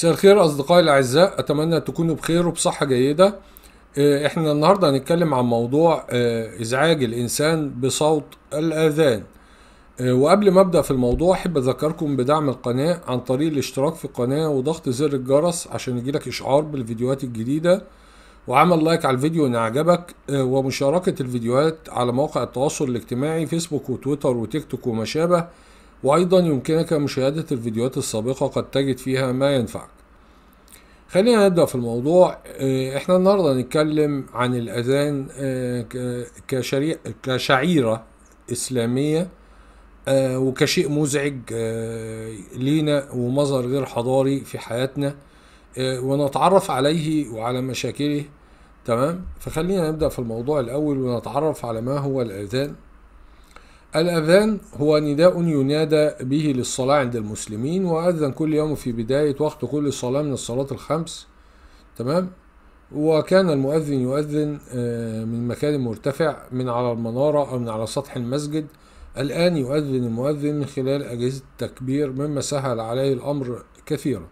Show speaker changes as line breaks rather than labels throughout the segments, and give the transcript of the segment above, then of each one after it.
مساء الخير أصدقائي الأعزاء أتمنى تكونوا بخير وبصحة جيدة آه، إحنا النهاردة هنتكلم عن موضوع آه، إزعاج الإنسان بصوت الآذان آه، وقبل ما أبدأ في الموضوع أحب أذكركم بدعم القناة عن طريق الاشتراك في القناة وضغط زر الجرس عشان يجيلك إشعار بالفيديوهات الجديدة وعمل لايك على الفيديو إن عجبك ومشاركة الفيديوهات على مواقع التواصل الاجتماعي فيسبوك وتويتر وتيك توك وما شابه وأيضا يمكنك مشاهدة الفيديوهات السابقة قد تجد فيها ما ينفعك خلينا نبدأ في الموضوع آه، احنا النهاردة نتكلم عن الأذان آه، كشعيرة إسلامية آه، وكشيء مزعج لينا ومظهر غير حضاري في حياتنا ونتعرف عليه وعلى مشاكله تمام فخلينا نبدأ في الموضوع الأول ونتعرف على ما هو الأذان الأذان هو نداء ينادى به للصلاة عند المسلمين وأذن كل يوم في بداية وقت كل صلاة من الصلاة الخمس تمام وكان المؤذن يؤذن آه، من مكان مرتفع من على المنارة أو من على سطح المسجد الآن يؤذن المؤذن من خلال أجهزة التكبير مما سهل عليه الأمر كثيرا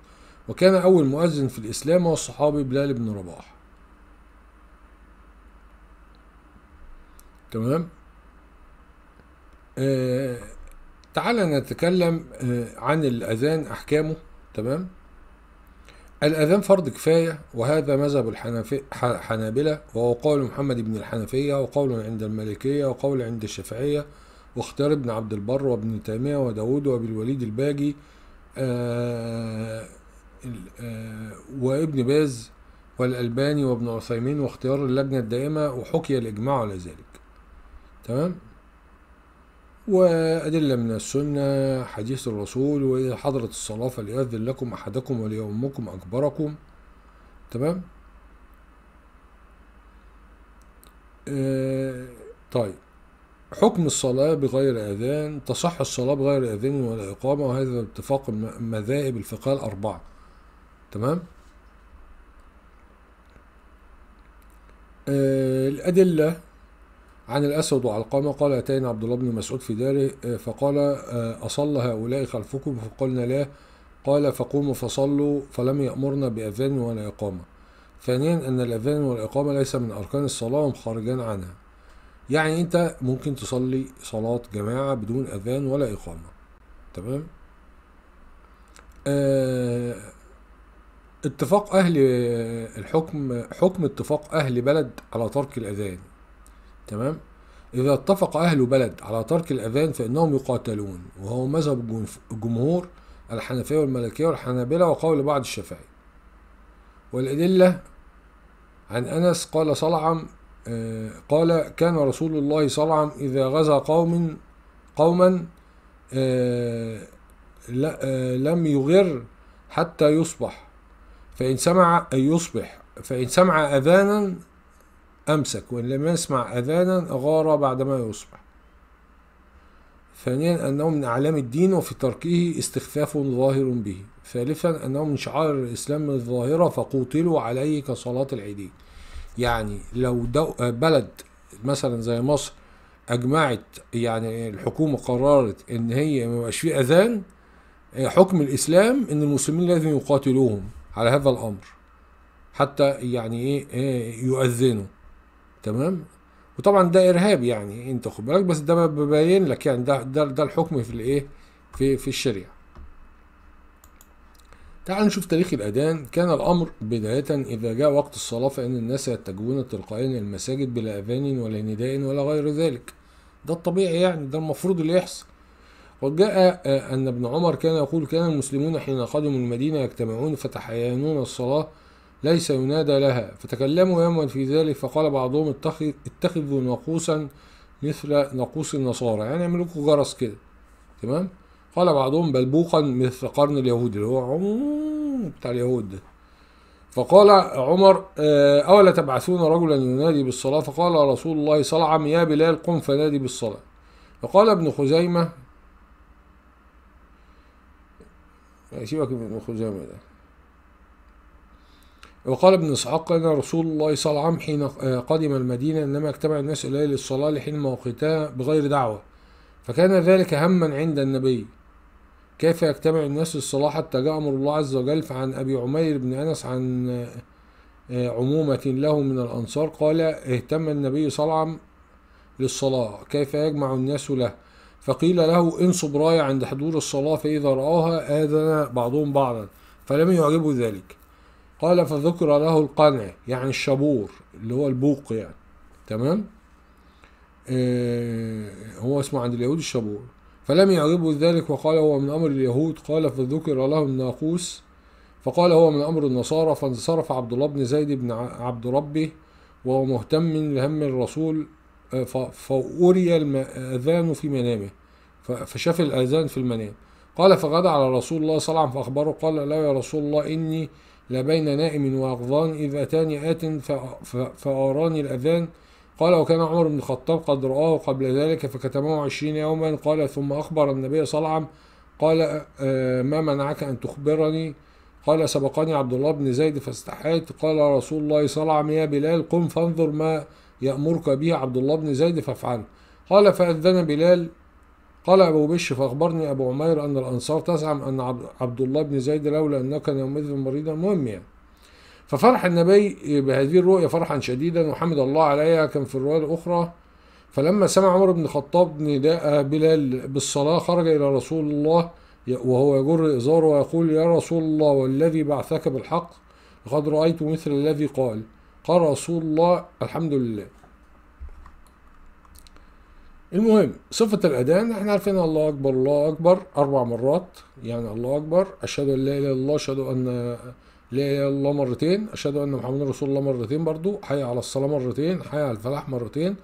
وكان أول مؤذن في الإسلام هو الصحابي بلال بن رباح تمام آه، تعال نتكلم آه، عن الأذان أحكامه تمام الأذان فرض كفاية وهذا مذهب الحنابلة وهو قول محمد بن الحنفية وقول عند المالكية وقول عند الشافعية واختيار ابن عبد البر وابن تيمية وداود وابي الوليد الباجي آه، وابن باز والألباني وابن عثيمين واختيار اللجنة الدائمة وحكي الإجماع على ذلك تمام وأدلة من السنة حديث الرسول وإذا حضرت الصلاة فليؤذن لكم أحدكم وليؤمكم أكبركم تمام آه طيب حكم الصلاة بغير أذان تصح الصلاة بغير أذان ولا إقامة وهذا اتفاق مذاهب الفقهاء الأربعة تمام آه الأدلة عن الأسود وعلقمة قال أتينا عبد الله بن مسعود في داره آه، فقال آه، أصلى هؤلاء خلفكم فقلنا لا قال فقوموا فصلوا فلم يأمرنا بأذان ولا إقامة ثانيا أن الأذان والإقامة ليس من أركان الصلاة وهم خارجان عنها يعني أنت ممكن تصلي صلاة جماعة بدون أذان ولا إقامة تمام آه، اتفاق أهل الحكم حكم اتفاق أهل بلد على ترك الأذان تمام إذا اتفق أهل بلد على ترك الأذان فإنهم يقاتلون وهو مذهب الجمهور الحنفية والملكية والحنابلة وقول بعض الشافعي والأدلة عن أنس قال صلعم آه، قال كان رسول الله صلعم إذا غزا قوم قوما آه، آه، لم يغر حتى يصبح فإن سمع يصبح فإن سمع أذانا أمسك وإن لم يسمع أذانا غار بعدما يصبح ثانيا أنه من أعلام الدين وفي تركه استخفاف ظاهر به ثالثا أنه من شعائر الإسلام الظاهرة فقوتلوا عليه كصلاة العيدين يعني لو دو بلد مثلا زي مصر أجمعت يعني الحكومة قررت إن هي ما يبقاش فيه أذان حكم الإسلام إن المسلمين لازم يقاتلوهم على هذا الأمر حتى يعني إيه, إيه، يؤذنوا تمام وطبعا ده ارهاب يعني انت خد بالك بس ده ببين لك يعني ده ده ده الحكم في الايه في في الشريعه تعال نشوف تاريخ الأذان كان الأمر بداية إذا جاء وقت الصلاة فإن الناس يتجهون تلقائيا المساجد بلا أذان ولا نداء ولا غير ذلك ده الطبيعي يعني ده المفروض اللي يحصل وجاء آه، أن ابن عمر كان يقول كان المسلمون حين قدموا المدينة يجتمعون فتحيانون الصلاة ليس ينادى لها فتكلموا يوما في ذلك فقال بعضهم اتخذوا ناقوسا مثل ناقوس النصارى يعني اعملوا لكم جرس كده تمام قال بعضهم بلبوقا مثل قرن اليهود اللي هو بتاع اليهود ده فقال عمر آه، أولا تبعثون رجلا ينادي بالصلاة فقال رسول الله صلى الله عليه وسلم يا بلال قم فنادي بالصلاة فقال ابن خزيمة سيبك من ابن خزيمة ده وقال ابن اسحاق كان رسول الله صلى الله عليه وسلم حين قدم المدينه انما اجتمع الناس اليه للصلاه لحين موقتها بغير دعوه فكان ذلك هما عند النبي كيف يجتمع الناس للصلاة حتى جاء أمر الله عز وجل فعن أبي عمير بن أنس عن آه، عمومة له من الأنصار قال اهتم النبي صلى الله عليه وسلم للصلاة كيف يجمع الناس له فقيل له انصب راية عند حضور الصلاة فإذا رآها آذن بعضهم بعضا فلم يعجبه ذلك قال فذكر له القنع يعني الشبور اللي هو البوق يعني تمام آه هو اسمه عند اليهود الشبور فلم يعجبه ذلك وقال هو من امر اليهود قال فذكر له الناقوس فقال هو من امر النصارى فانصرف عبد الله بن زيد بن عبد ربه وهو مهتم لهم الرسول آه، فأري الأذان في منامه فشاف الأذان في المنام قال فغدا على رسول الله صلى الله عليه وسلم فأخبره قال لا يا رسول الله إني لبين نائم واغضان إذ أتاني آت فأراني الأذان قال وكان عمر بن الخطاب قد رآه قبل ذلك فكتمه عشرين يوما قال ثم أخبر النبي صلى الله عليه وسلم قال آه، ما منعك أن تخبرني قال سبقني عبد الله بن زيد فاستحيت قال رسول الله صلى الله عليه وسلم يا بلال قم فانظر ما يأمرك به عبد الله بن زيد فافعله قال فأذن بلال قال أبو بش فأخبرني أبو عمير أن الأنصار تزعم أن عبد الله بن زيد لولا أنه كان يومئذ مريضا مهم يعني ففرح النبي بهذه الرؤيا فرحا شديدا وحمد الله عليها كان في الرواية الأخرى فلما سمع عمر بن الخطاب نداء بلال بالصلاة خرج إلى رسول الله وهو يجر إزاره ويقول يا رسول الله والذي بعثك بالحق لقد رأيت مثل الذي قال قال رسول الله الحمد لله المهم صفة الأذان احنا عارفين الله أكبر الله أكبر أربع مرات يعني الله أكبر أشهد أن لا إله إلا الله أشهد أن لا إله إلا الله مرتين أشهد أن محمد رسول الله مرتين برضو حي على الصلاة مرتين حي على الفلاح مرتين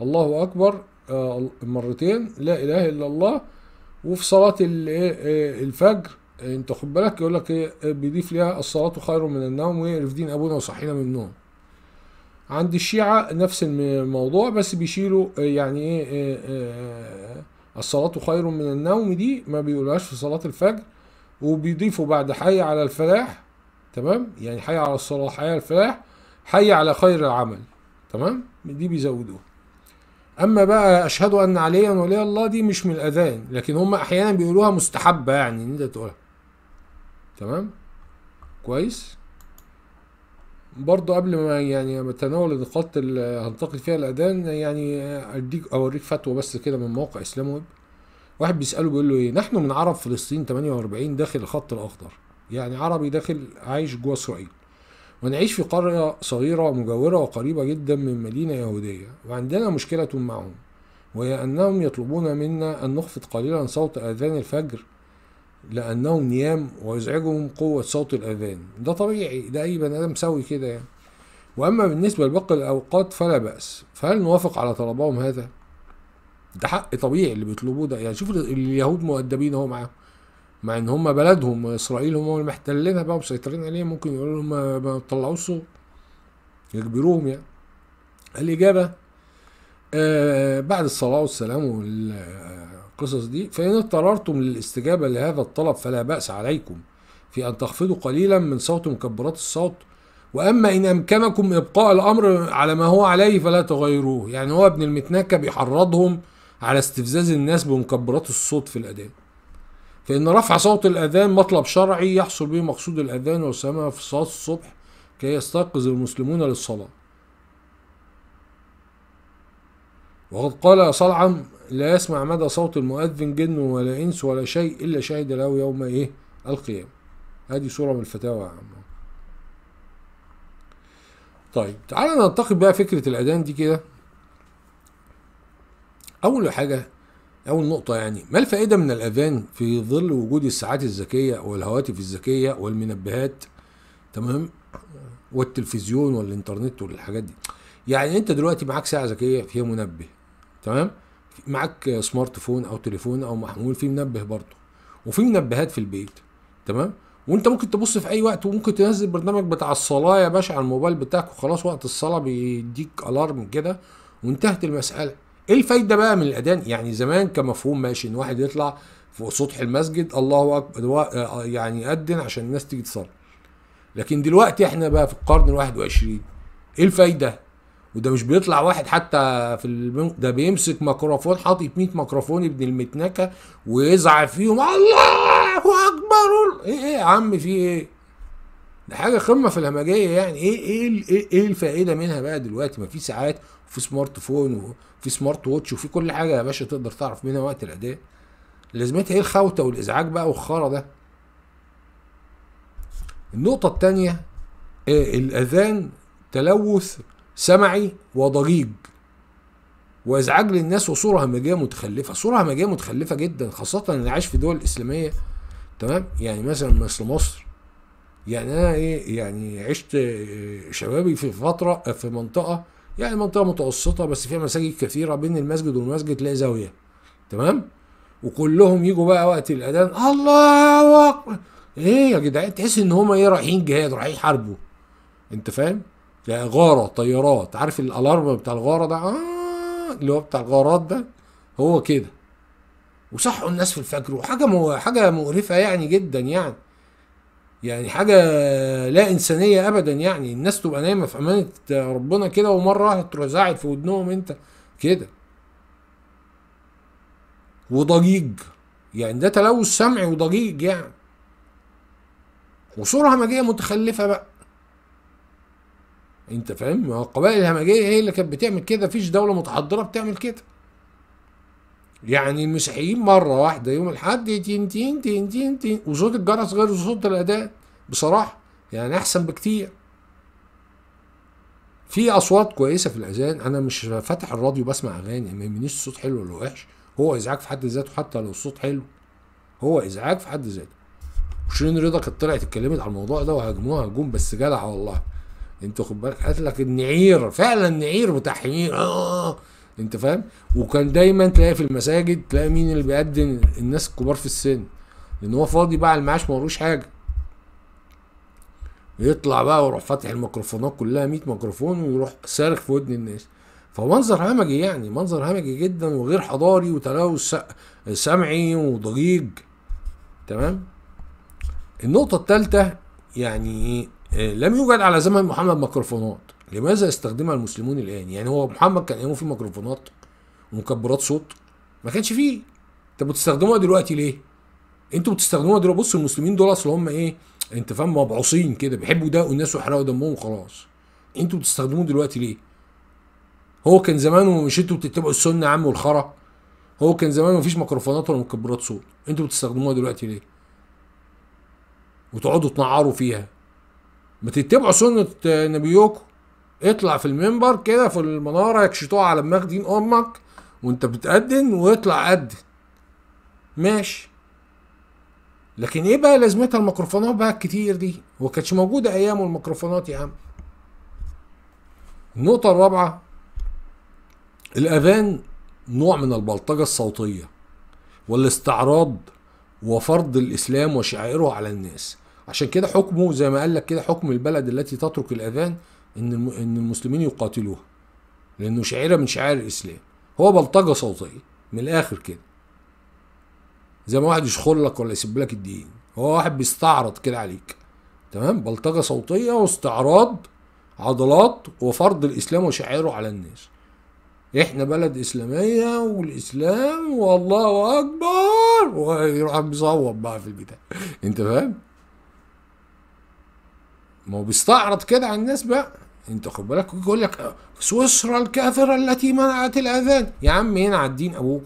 الله أكبر آه، مرتين لا إله إلا الله وفي صلاة إيه، إيه، الفجر إيه، أنت خد بالك يقول لك بيضيف ليها الصلاة خير من النوم ويقرف دين أبونا وصحينا من النوم عند الشيعة نفس الموضوع بس بيشيلوا آه، يعني ايه آه، آه، الصلاة خير من النوم دي ما بيقولهاش في صلاة الفجر وبيضيفوا بعد حي على الفلاح تمام يعني حي على الصلاة حي على الفلاح حي على خير العمل تمام دي بيزودوها اما بقى اشهد ان عليا ولي الله دي مش من الاذان لكن هم احيانا بيقولوها مستحبه يعني ان انت تقولها تمام كويس برضه قبل ما يعني متناول النقاط اللي هنتقل فيها الاذان يعني اديك اوريك فتوى بس كده من موقع اسلام ويب واحد بيساله بيقول له ايه نحن من عرب فلسطين 48 داخل الخط الاخضر يعني عربي داخل عايش جوه اسرائيل ونعيش في قرية صغيرة مجاورة وقريبة جدا من مدينة يهودية وعندنا مشكلة معهم وهي أنهم يطلبون منا أن نخفض قليلا صوت آذان الفجر لأنهم نيام ويزعجهم قوة صوت الأذان ده طبيعي ده أي بني آدم سوي كده يعني وأما بالنسبة لباقي الأوقات فلا بأس فهل نوافق على طلبهم هذا؟ ده حق طبيعي اللي بيطلبوه ده يعني شوف اليهود مؤدبين اهو معاهم مع ان هم بلدهم اسرائيل هم اللي محتلينها بقى ومسيطرين عليها ممكن يقولوا لهم ما تطلعوش صوت يجبروهم يعني الإجابة آه بعد الصلاة والسلام القصص دي فإن اضطررتم للاستجابة لهذا الطلب فلا بأس عليكم في أن تخفضوا قليلا من صوت مكبرات الصوت وأما إن أمكنكم إبقاء الأمر على ما هو عليه فلا تغيروه يعني هو ابن المتنكة بيحرضهم على استفزاز الناس بمكبرات الصوت في الأذان فإن رفع صوت الأذان مطلب شرعي يحصل به مقصود الأذان والسماع في صلاة الصبح كي يستيقظ المسلمون للصلاة وقد قال صلعم لا يسمع مدى صوت المؤذن جن ولا انس ولا شيء الا شهد له يوم ايه القيامه هذه صوره من الفتاوى يا عم طيب تعالى ننتقل بقى فكره الاذان دي كده اول حاجه اول نقطه يعني ما الفائده من الاذان في ظل وجود الساعات الذكيه والهواتف الذكيه والمنبهات تمام والتلفزيون والانترنت والحاجات دي يعني انت دلوقتي معاك ساعه ذكيه فيها منبه تمام معاك سمارت فون او تليفون او محمول فيه منبه برضه وفي منبهات في البيت تمام وانت ممكن تبص في اي وقت وممكن تنزل برنامج بتاع الصلاه يا باشا على الموبايل بتاعك وخلاص وقت الصلاه بيديك الارم كده وانتهت المساله ايه الفايده بقى من الاذان يعني زمان كمفهوم ماشي ان واحد يطلع فوق سطح المسجد الله اكبر آه، آه، يعني يأذن عشان الناس تيجي تصلي لكن دلوقتي احنا بقى في القرن الواحد 21 ايه الفايده وده مش بيطلع واحد حتى في البنك ده بيمسك ميكروفون حاطط 100 ميكروفون ابن المتنكه ويزعق فيهم الله اكبر ايه ايه يا عم في ايه؟ ده حاجه قمه في الهمجيه يعني ايه إيه, ايه ايه, الفائده منها بقى دلوقتي ما في ساعات وفي سمارت فون وفي سمارت ووتش وفي كل حاجه يا باشا تقدر تعرف منها وقت الاداء لازمتها ايه الخوته والازعاج بقى والخرا ده النقطه الثانيه إيه الاذان تلوث سمعي وضجيج وازعاج للناس وصوره همجيه متخلفه صوره همجيه متخلفه جدا خاصه انا عايش في دول اسلاميه تمام يعني مثلا مثل مصر يعني انا ايه يعني عشت آه، شبابي في فتره آه، في منطقه يعني منطقه متوسطه بس فيها مساجد كثيره بين المسجد والمسجد تلاقي زاويه تمام وكلهم يجوا بقى وقت الاذان الله اكبر ايه يا جدعان تحس ان هم ايه رايحين جهاد رايحين يحاربوا انت فاهم غاره طيارات عارف الالارم بتاع الغاره ده اه اللي هو بتاع الغارات ده هو كده وصحوا الناس في الفجر وحاجه مو حاجه مقرفه يعني جدا يعني يعني حاجه لا انسانيه ابدا يعني الناس تبقى نايمه في امانه ربنا كده ومره واحده تروح زاعد في ودنهم انت كده وضجيج يعني ده تلوث سمعي وضجيج يعني وصوره همجيه متخلفه بقى انت فاهم القبائل الهمجيه هي اللي كانت بتعمل كده مفيش دوله متحضره بتعمل كده يعني المسيحيين مره واحده يوم الاحد تين تين تين تين تين وصوت الجرس غير صوت الاداء بصراحه يعني احسن بكتير في اصوات كويسه في الاذان انا مش فاتح الراديو بسمع اغاني ما يهمنيش الصوت حلو ولا وحش هو ازعاج في حد ذاته حتى لو الصوت حلو هو ازعاج في حد ذاته وشيرين رضا كانت طلعت اتكلمت على الموضوع ده وهاجموها هجوم بس جدع والله انت خد بالك هات لك النعير فعلا النعير حمير آه،, آه،, اه انت فاهم وكان دايما تلاقي في المساجد تلاقي مين اللي بيقدم الناس الكبار في السن لان هو فاضي بقى على المعاش ما حاجه يطلع بقى ويروح فاتح الميكروفونات كلها 100 ميكروفون ويروح سارخ في ودن الناس فمنظر همجي يعني منظر همجي جدا وغير حضاري وتلوث سمعي وضجيج تمام النقطه الثالثه يعني ايه آه، لم يوجد على زمن محمد ميكروفونات لماذا يستخدمها المسلمون الان يعني هو محمد كان يوم في ميكروفونات ومكبرات صوت ما كانش فيه انت بتستخدموها دلوقتي ليه انتوا بتستخدموها دلوقتي بص المسلمين دول اصل هم ايه انت فاهم مبعوصين كده بيحبوا ده الناس ويحرقوا دمهم وخلاص انتوا بتستخدموه دلوقتي ليه هو كان زمان مش انتوا بتتبعوا السنه يا عم والخرا هو كان زمان مفيش ميكروفونات ولا مكبرات صوت انتوا بتستخدموها دلوقتي ليه وتقعدوا تنعروا فيها ما تتبعوا سنه آه، نبيكم اطلع في المنبر كده في المناره يكشطوها على دماغ دين امك وانت بتأذن واطلع أذن ماشي لكن ايه بقى لازمتها الميكروفونات بقى الكتير دي هو كانتش موجوده ايامه الميكروفونات يا عم النقطه الرابعه الاذان نوع من البلطجه الصوتيه والاستعراض وفرض الاسلام وشعائره على الناس عشان كده حكمه زي ما قال لك كده حكم البلد التي تترك الاذان ان ان المسلمين يقاتلوها لانه شعيره من شعائر الاسلام هو بلطجه صوتيه من الاخر كده زي ما واحد يشخر لك ولا يسيب لك الدين هو واحد بيستعرض كده عليك تمام بلطجه صوتيه واستعراض عضلات وفرض الاسلام وشعائره على الناس احنا بلد اسلاميه والاسلام والله اكبر ويروح بيصوت بقى في البتاع انت فاهم ما هو بيستعرض كده على الناس بقى انت خد بالك يقول لك سويسرا الكافره التي منعت الاذان يا عم هنا على الدين ابوك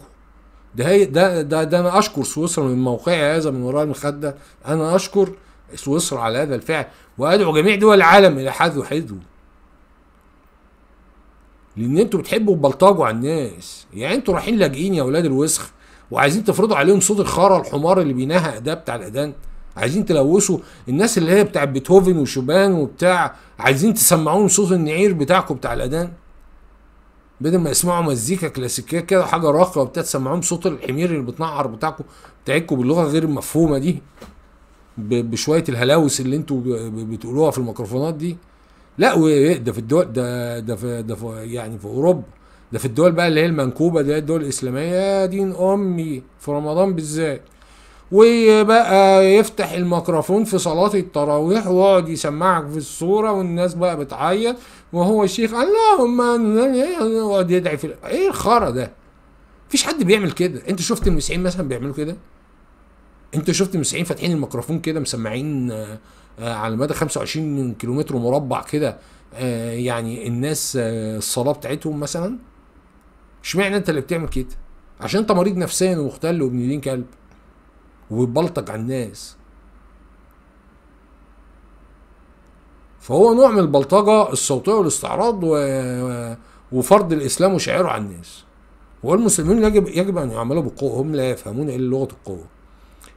ده هي ده ده ده انا اشكر سويسرا من موقعي هذا من وراء المخده انا اشكر سويسرا على هذا الفعل وادعو جميع دول العالم الى حذو حذو لان انتوا بتحبوا تبلطجوا على الناس يعني انتوا رايحين لاجئين يا اولاد الوسخ وعايزين تفرضوا عليهم صوت الخاره الحمار اللي بينهق ده بتاع الاذان عايزين تلوثوا الناس اللي هي بتاع بيتهوفن وشوبان وبتاع عايزين تسمعوهم صوت النعير بتاعكم بتاع الاذان بدل ما يسمعوا مزيكا كلاسيكيه كده حاجه راقيه وبتاع تسمعوهم صوت الحمير اللي بتنعر بتاعكم بتاعكم باللغه غير المفهومه دي بشويه الهلاوس اللي انتوا بتقولوها في الميكروفونات دي لا ده في الدول ده ده في ده في يعني في اوروبا ده في الدول بقى اللي هي المنكوبه دي الدول الاسلاميه يا دين امي في رمضان بالذات وبقى يفتح الميكروفون في صلاة التراويح ويقعد يسمعك في الصورة والناس بقى بتعيط وهو الشيخ اللهم ويقعد يدعي في ايه الخرا ده؟ مفيش حد بيعمل كده، انت شفت المسيحيين مثلا بيعملوا كده؟ انت شفت المسيحيين فاتحين الميكروفون كده مسمعين آه، على مدى 25 كيلومتر مربع كده آه، يعني الناس آه، الصلاة بتاعتهم مثلا؟ اشمعنى انت اللي بتعمل كده؟ عشان انت مريض نفسيا ومختل وابن دين كلب وبلطج على الناس فهو نوع من البلطجة الصوتية والاستعراض و... وفرض الإسلام وشعاره على الناس والمسلمين يجب يجب أن يعملوا بقوة هم لا يفهمون إلا إيه لغة القوة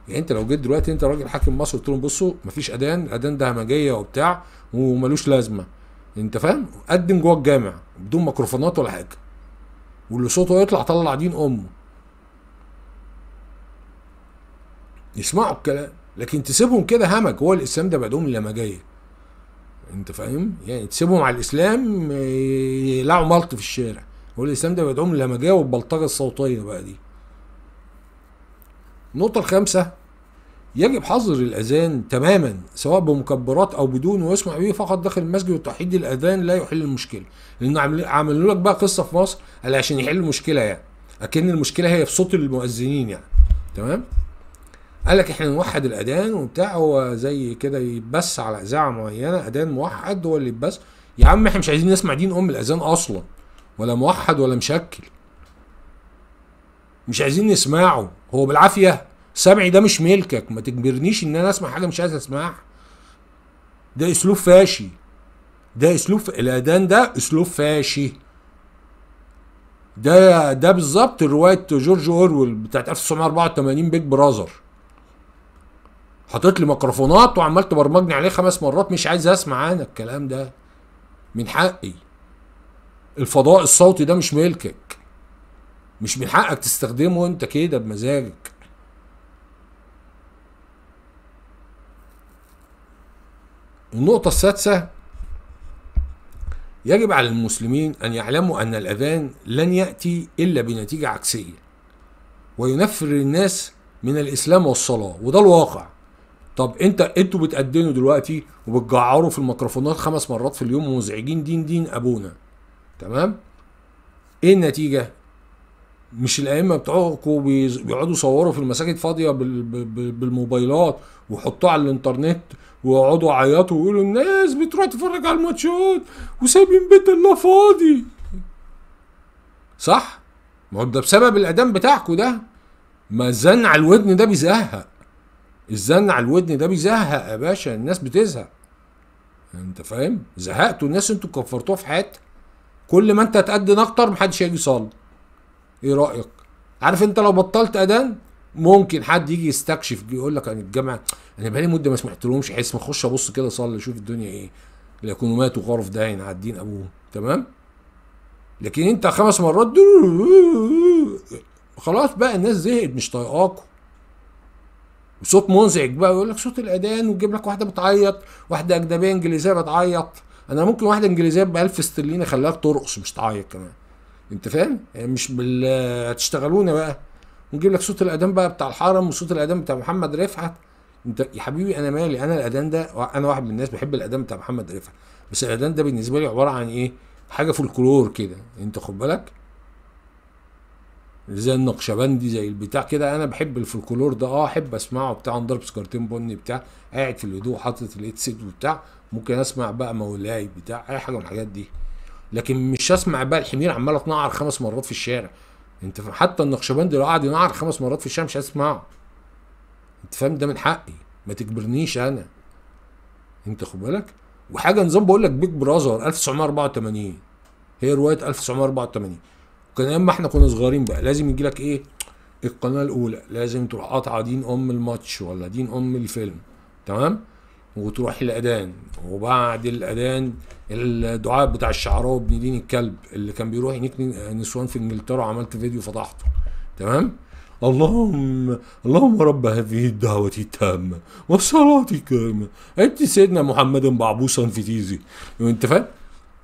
يعني أنت لو جيت دلوقتي أنت راجل حاكم مصر قلت لهم بصوا مفيش أذان الأذان ده همجية وبتاع وملوش لازمة أنت فاهم قدم جوه الجامع بدون ميكروفونات ولا حاجة واللي صوته يطلع طلع دين أمه يسمعوا الكلام لكن تسيبهم كده همج هو الاسلام ده بعدهم لما جاي انت فاهم يعني تسيبهم على الاسلام يلعوا ملط في الشارع هو الاسلام ده لما للهمجيه والبلطجه الصوتيه بقى دي النقطه الخامسه يجب حظر الاذان تماما سواء بمكبرات او بدون ويسمع به فقط داخل المسجد وتوحيد الاذان لا يحل المشكله لان عملوا لك بقى قصه في مصر علشان يحل المشكله يعني اكن المشكله هي في صوت المؤذنين يعني تمام قال لك احنا نوحد الاذان وبتاع هو زي كده يتبس على اذاعه معينه اذان موحد هو اللي يتبس يا عم احنا مش عايزين نسمع دين ام الاذان اصلا ولا موحد ولا مشكل مش عايزين نسمعه هو بالعافيه سمعي ده مش ملكك ما تجبرنيش ان انا اسمع حاجه مش عايز اسمعها ده اسلوب فاشي ده اسلوب ف... الاذان ده اسلوب فاشي ده ده بالظبط روايه جورج اورويل بتاعت 1984 بيج براذر حاطط لي ميكروفونات وعمال تبرمجني عليه خمس مرات مش عايز اسمع انا الكلام ده من حقي الفضاء الصوتي ده مش ملكك مش من حقك تستخدمه انت كده بمزاجك النقطة السادسة يجب على المسلمين أن يعلموا أن الأذان لن يأتي إلا بنتيجة عكسية وينفر الناس من الإسلام والصلاة وده الواقع طب انت انتوا بتقدنوا دلوقتي وبتجعروا في الميكروفونات خمس مرات في اليوم ومزعجين دين دين ابونا تمام ايه النتيجه مش الائمه بتوعكم بيقعدوا يصوروا في المساجد فاضيه بالموبايلات وحطوه على الانترنت ويقعدوا يعيطوا ويقولوا الناس بتروح تتفرج على الماتشات وسايبين بيت الله فاضي صح ما هو ده بسبب الاعدام بتاعكم ده ما زن على الودن ده بيزهق الزن على الودن ده بيزهق يا باشا الناس بتزهق انت فاهم زهقتوا الناس انتوا كفرتوها في حياتها كل ما انت هتأذن اكتر محدش هيجي يصلي ايه رأيك عارف انت لو بطلت اذان ممكن حد يجي يستكشف يقول لك انا الجامعه انا بقالي مده ما سمعتلهمش حس ما اخش ابص كده اصلي اشوف الدنيا ايه ليكونوا ماتوا غرف داين عادين ابوهم تمام لكن انت خمس مرات خلاص بقى الناس زهقت مش طايقاكوا وصوت مزعج بقى يقول لك صوت الاذان ويجيب لك واحده بتعيط واحده اجنبيه انجليزيه بتعيط انا ممكن واحده انجليزيه ب 1000 استرليني اخليها ترقص مش تعيط كمان انت فاهم يعني مش بال هتشتغلونا بقى ونجيب لك صوت الاذان بقى بتاع الحرم وصوت الاذان بتاع محمد رفعت انت يا حبيبي انا مالي انا الاذان ده انا واحد من الناس بحب الاذان بتاع محمد رفعت بس الاذان ده بالنسبه لي عباره عن ايه حاجه فولكلور كده انت خد بالك زي النقشبندي زي البتاع كده انا بحب الفولكلور ده اه احب اسمعه بتاع نضرب سكرتين بني بتاع قاعد في الهدوء حاطط الاكسد وبتاع ممكن اسمع بقى مولاي بتاع اي حاجه من الحاجات دي لكن مش هسمع بقى الحمير عمال اتنعر خمس مرات في الشارع انت حتى النقشبندي لو قعد ينعر خمس مرات في الشارع مش هسمعه انت فاهم ده من حقي ما تجبرنيش انا انت خد بالك وحاجه نظام بقول لك بيج براذر 1984 هي روايه 1984 كان اما احنا كنا صغيرين بقى لازم يجي لك ايه القناه الاولى لازم تروح قاطعه دين ام الماتش ولا دين ام الفيلم تمام وتروح الاذان وبعد الاذان الدعاء بتاع الشعراوي ابن دين الكلب اللي كان بيروح ينيك نسوان في انجلترا وعملت فيديو فضحته تمام اللهم اللهم رب هذه الدعوة التامة والصلاة الكامة أنت سيدنا محمد بعبوسا في تيزي أنت فاهم؟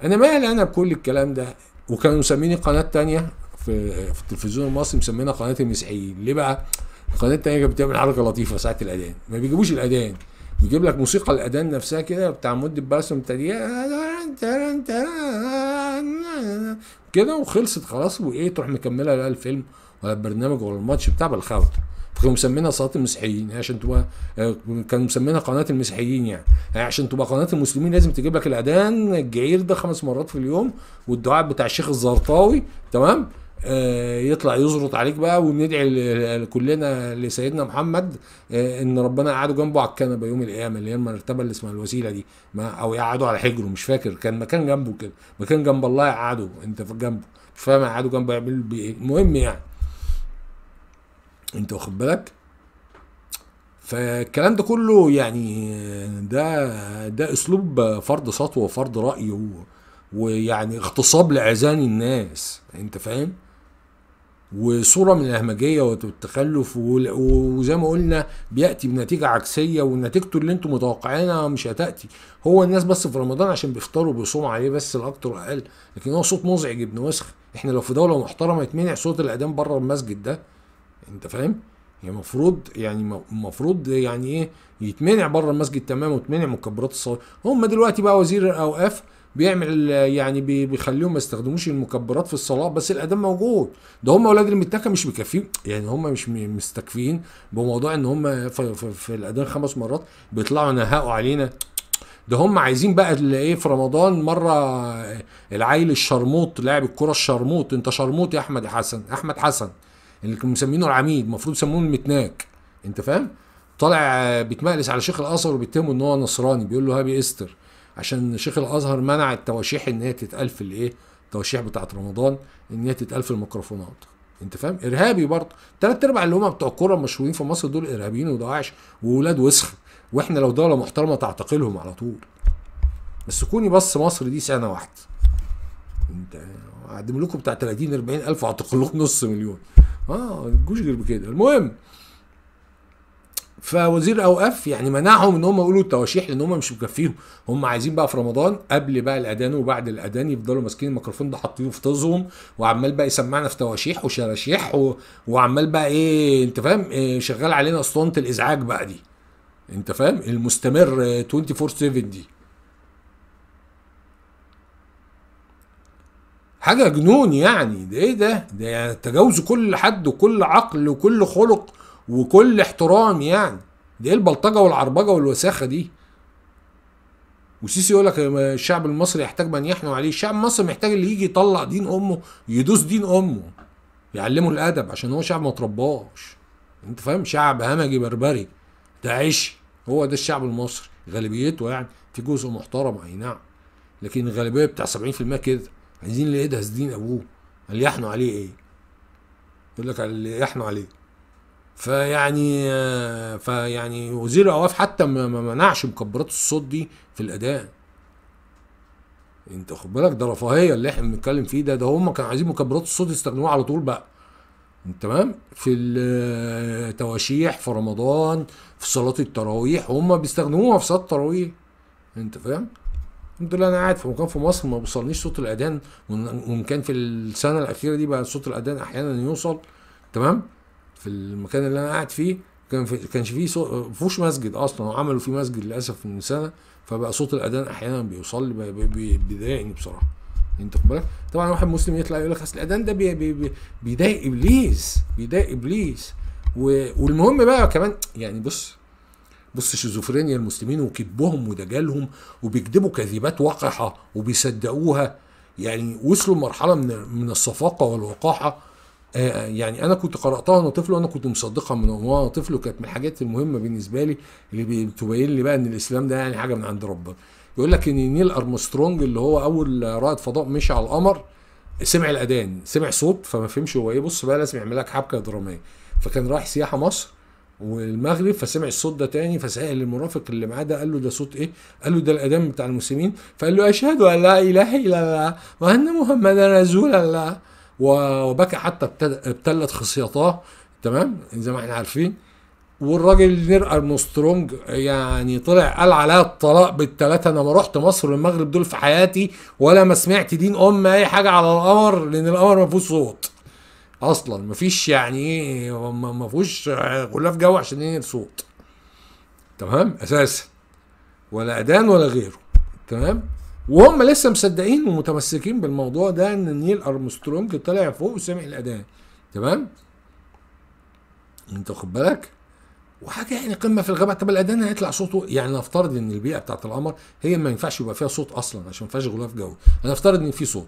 أنا مالي أنا بكل الكلام ده وكانوا مسميني قناه تانية في في التلفزيون المصري مسمينها قناه المسيحيين ليه بقى؟ القناه التانية كانت بتعمل حركه لطيفه ساعه الاذان ما بيجيبوش الاذان بيجيب لك موسيقى الاذان نفسها كده بتاع مده تانية كده وخلصت خلاص وايه تروح مكمله لا الفيلم ولا البرنامج ولا الماتش بتاع بالخوت كانوا مسمينها صلاه المسيحيين عشان تبقى آه، كانوا مسمينها قناه المسيحيين يعني عشان تبقى قناه المسلمين لازم تجيب لك الاذان الجعير ده خمس مرات في اليوم والدعاء بتاع الشيخ الزرطاوي تمام آه، يطلع يزرط عليك بقى وندعي كلنا لسيدنا محمد آه، ان ربنا يقعده جنبه على الكنبه يوم القيامه اللي هي المرتبه اللي اسمها الوسيله دي ما او يقعده على حجره مش فاكر كان مكان جنبه كده مكان جنب الله يقعده انت في جنبه مش فاهم يقعده جنبه يعمل بيه المهم يعني انت واخد بالك فالكلام ده كله يعني ده ده اسلوب فرض سطوه وفرض راي ويعني اغتصاب لاذان الناس انت فاهم وصوره من الاهمجيه والتخلف وزي ما قلنا بياتي بنتيجه عكسيه ونتيجته اللي انتم متوقعينها مش هتاتي هو الناس بس في رمضان عشان بيفطروا بيصوموا عليه بس الاكتر اقل لكن هو صوت مزعج ابن وسخ احنا لو في دوله محترمه يتمنع صوت الاذان بره المسجد ده انت فاهم يعني المفروض يعني المفروض يعني ايه يتمنع بره المسجد تماما وتمنع مكبرات الصوت هم دلوقتي بقى وزير الاوقاف بيعمل يعني بيخليهم ما يستخدموش المكبرات في الصلاه بس الاذان موجود ده هم اولاد المتكه مش مكفيين يعني هم مش مستكفين بموضوع ان هم في, في, في الاذان خمس مرات بيطلعوا نهقوا علينا ده هم عايزين بقى ايه في رمضان مره العيل الشرموط لاعب الكره الشرموط انت شرموط يا احمد حسن احمد حسن اللي كانوا مسمينه العميد المفروض يسموه المتناك انت فاهم طالع بيتمقلس على شيخ الازهر وبيتهمه ان هو نصراني بيقول له هابي استر عشان شيخ الازهر منع التواشيح ان هي تتقال في الايه التواشيح بتاعه رمضان ان هي تتقال في الميكروفونات انت فاهم ارهابي برضه ثلاث ارباع اللي هم بتوع الكوره المشهورين في مصر دول ارهابيين ودواعش واولاد وسخ واحنا لو دوله محترمه تعتقلهم على طول بس كوني بس مصر دي سنه واحده انت اقدم لكم بتاع 30 40 الف اعتقل لكم نص مليون اه الجوش غير بكده المهم فوزير الاوقاف يعني منعهم ان هم يقولوا التواشيح لان هم مش مكفيهم هم عايزين بقى في رمضان قبل بقى الاذان وبعد الاذان يفضلوا ماسكين الميكروفون ده حاطينه في طازهم وعمال بقى يسمعنا في تواشيح وشراشيح و... وعمال بقى ايه انت فاهم إيه شغال علينا اسطوانه الازعاج بقى دي انت فاهم المستمر 24 آه، 7 دي حاجه جنون يعني ده ايه ده ده يعني تجاوز كل حد وكل عقل وكل خلق وكل احترام يعني ده ايه البلطجه والعربجه والوساخه دي وسيسي يقول لك الشعب المصري يحتاج من يحنوا عليه الشعب المصري محتاج اللي يجي يطلع دين امه يدوس دين امه يعلمه الادب عشان هو شعب ما ترباش انت فاهم شعب همجي بربري ده عشي هو ده الشعب المصري غالبيته يعني في جزء محترم اي نعم لكن الغالبيه بتاع 70% كده عايزين اللي يدهس دين ابوه اللي يحنوا عليه ايه يقول لك اللي يحنوا عليه فيعني فيعني وزير الاوقاف حتى ما منعش مكبرات الصوت دي في الاداء انت خد بالك ده رفاهيه اللي احنا بنتكلم فيه ده ده هم كانوا عايزين مكبرات الصوت يستخدموها على طول بقى تمام في التواشيح في رمضان في صلاه التراويح هم بيستخدموها في صلاه التراويح انت فاهم الحمد لله انا قاعد في مكان في مصر ما بيوصلنيش صوت الاذان وان كان في السنه الاخيره دي بقى صوت الاذان احيانا يوصل تمام في المكان اللي انا قاعد فيه كان في كانش فيه صوت فيهوش مسجد اصلا وعملوا فيه مسجد للاسف من سنه فبقى صوت الاذان احيانا بيوصل لي بيضايقني بصراحه انت خد بالك طبعا واحد مسلم يطلع يقول لك اصل الاذان ده بي بي بيضايق ابليس بيضايق ابليس والمهم بقى كمان يعني بص بص شيزوفرينيا المسلمين وكبهم ودجالهم وبيكذبوا كذبات وقحه وبيصدقوها يعني وصلوا لمرحله من من الصفاقه والوقاحه آه، آه، يعني انا كنت قراتها وانا طفل وانا كنت مصدقها من وانا طفل وكانت من الحاجات المهمه بالنسبه لي اللي بتبين لي بقى ان الاسلام ده يعني حاجه من عند ربنا يقول لك ان نيل ارمسترونج اللي هو اول رائد فضاء مشي على القمر سمع الاذان سمع صوت فما فهمش هو ايه بص بقى لازم يعمل لك حبكه دراميه فكان رايح سياحه مصر والمغرب فسمع الصوت ده تاني فسأل المرافق اللي معاه ده قال له ده صوت ايه؟ قال له ده الأذان بتاع المسلمين فقال له أشهد أن لا إله إلا الله وأن محمدا رسول الله وبكى حتى ابتلت خصيطاه تمام زي ما احنا عارفين والراجل نير ارمسترونج يعني طلع قال على الطلاق بالثلاثه انا ما رحت مصر والمغرب دول في حياتي ولا ما سمعت دين ام اي حاجه على القمر لان القمر ما فيهوش صوت اصلا مفيش يعني ايه فيهوش غلاف جو عشان ينقل صوت تمام اساسا ولا اذان ولا غيره تمام وهم لسه مصدقين ومتمسكين بالموضوع ده ان نيل ارمسترونج طلع فوق وسمع الاذان تمام انت خد بالك وحاجه يعني قمه في الغابه طب الاذان هيطلع صوته يعني نفترض ان البيئه بتاعت القمر هي ما ينفعش يبقى فيها صوت اصلا عشان ما فيهاش غلاف جوي هنفترض ان في صوت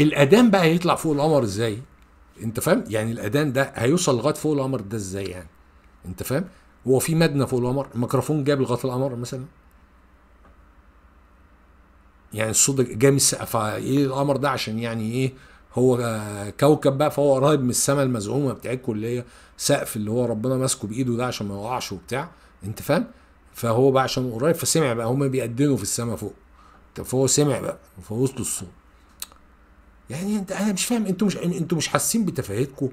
الاذان بقى هيطلع فوق القمر ازاي انت فاهم يعني الاذان ده هيوصل لغايه فوق القمر ده ازاي يعني انت فاهم هو في مدنه فوق القمر الميكروفون جاب لغايه القمر مثلا يعني الصوت جاي من السقف ايه القمر ده عشان يعني ايه هو كوكب بقى فهو قريب من السماء المزعومه بتاعتكم اللي هي سقف اللي هو ربنا ماسكه بايده ده عشان ما يقعش وبتاع انت فاهم فهو بقى عشان قريب فسمع بقى هما بيأدنوا في السماء فوق فهو سمع بقى فوصله الصوت يعني انت انا مش فاهم انتوا مش انتوا مش حاسين بتفاهتكم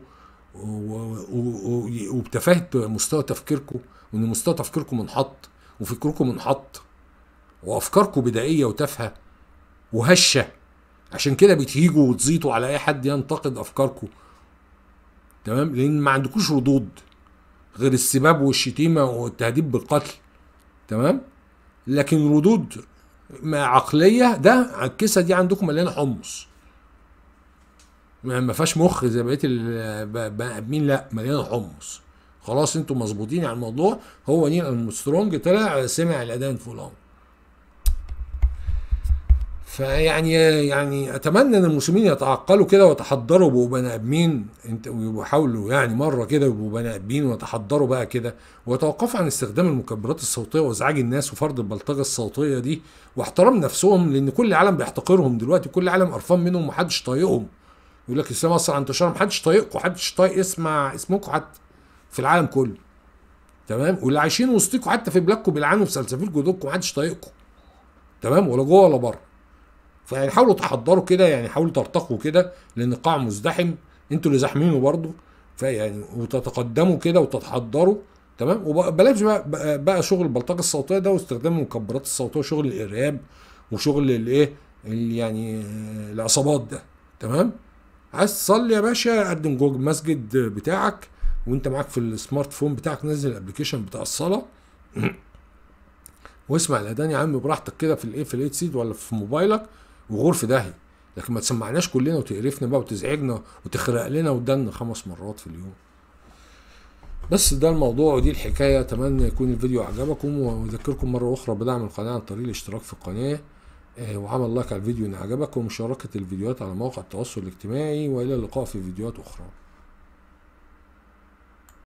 وبتفاهه مستوى تفكيركم وان مستوى تفكيركم منحط وفكركم منحط وافكاركم بدائيه وتافهه وهشه عشان كده بتهيجوا وتزيطوا على اي حد ينتقد افكاركم تمام لان ما عندكوش ردود غير السباب والشتيمه والتهديد بالقتل تمام لكن ردود ما عقليه ده الكيسه دي عندكم مليانه حمص ما فيهاش مخ زي بقيه البني ادمين لا مليانه حمص خلاص انتوا مظبوطين على الموضوع هو نيل سترونج طلع سمع الاذان فلان فيعني يعني اتمنى ان المسلمين يتعقلوا كده ويتحضروا بقوا بني ادمين ويحاولوا يعني مره كده يبقوا بني ادمين ويتحضروا بقى كده ويتوقفوا عن استخدام المكبرات الصوتيه وازعاج الناس وفرض البلطجه الصوتيه دي واحترام نفسهم لان كل العالم بيحتقرهم دلوقتي كل العالم قرفان منهم ومحدش طايقهم يقول لك السينما اصلا انتشار محدش طايقكم محدش طايق يسمع اسمكم حتى في العالم كله تمام واللي عايشين وسطكم حتى في بلادكم بيلعنوا في سلسفيل جدودكم محدش طايقكم تمام ولا جوه ولا بره فيعني حاولوا تحضروا كده يعني حاولوا ترتقوا كده لان القاع مزدحم انتوا اللي زاحمينه برضه فيعني وتتقدموا كده وتتحضروا تمام وبلاش بقى, بقى شغل البلطجه الصوتيه ده واستخدام المكبرات الصوتيه وشغل الارهاب وشغل الايه يعني العصابات ده تمام عايز تصلي يا باشا قدم جوج مسجد بتاعك وانت معاك في السمارت فون بتاعك نزل الابلكيشن بتاع الصلاه واسمع الاذان يا عم براحتك كده في الايه في الايت سيد ولا في موبايلك وغور في داهيه لكن ما تسمعناش كلنا وتقرفنا بقى وتزعجنا وتخرق لنا ودنا خمس مرات في اليوم بس ده الموضوع ودي الحكايه اتمنى يكون الفيديو عجبكم واذكركم مره اخرى بدعم القناه عن طريق الاشتراك في القناه آه، وعمل لايك على الفيديو إن عجبك ومشاركة الفيديوهات على مواقع التواصل الاجتماعي وإلى اللقاء في فيديوهات أخرى